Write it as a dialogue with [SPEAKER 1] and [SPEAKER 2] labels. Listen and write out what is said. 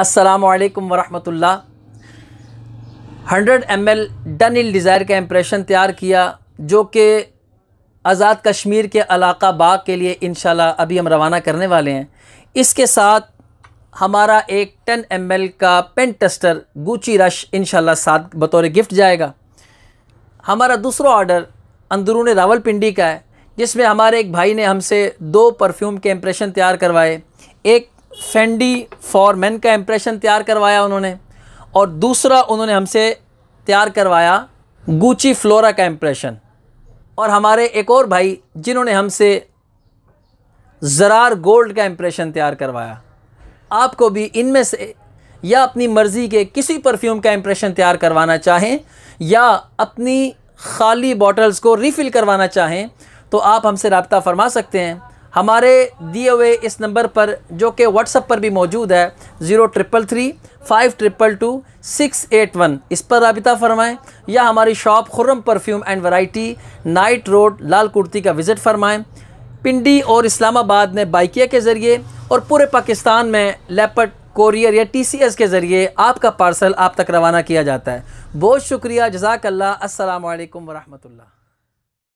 [SPEAKER 1] असलकम वरहमतुल्ला 100 M L Dunhill desire का इम्प्रेशन तैयार किया जो कि आज़ाद कश्मीर के अलाका बाग के लिए इन अभी हम रवाना करने वाले हैं इसके साथ हमारा एक 10 एम एल का पेन टेस्टर गुची रश इन साथ बतौर गिफ्ट जाएगा हमारा दूसरा ऑर्डर अंदरून रावलपिंडी का है जिसमें हमारे एक भाई ने हमसे दो परफ्यूम के इम्प्रेशन तैयार करवाए एक फेंडी फॉर मैन का इम्प्रेशन तैयार करवाया उन्होंने और दूसरा उन्होंने हमसे तैयार करवाया गुची फ्लोरा का इम्प्रेशन और हमारे एक और भाई जिन्होंने हमसे ज़रार गोल्ड का इम्प्रेशन तैयार करवाया आपको भी इनमें से या अपनी मर्ज़ी के किसी परफ्यूम का इम्प्रेशन तैयार करवाना चाहें या अपनी खाली बॉटल्स को रिफ़िल करवाना चाहें तो आप हमसे रबता फरमा सकते हैं हमारे दिए हुए इस नंबर पर जो कि व्हाट्सअप पर भी मौजूद है zero triple three five triple two six eight one इस पर रबिता फ़रमाएँ या हमारी shop Khurram perfume and variety night road Lal Kurti का विज़िट फ़रमाएँ पिंडी और इस्लामाबाद में बाइकिया के ज़रिए और पूरे पाकिस्तान में लेपट कोरियर या टी के ज़रिए आपका पार्सल आप तक रवाना किया जाता है बहुत शुक्रिया जजाकल्ला असलकम वरहमल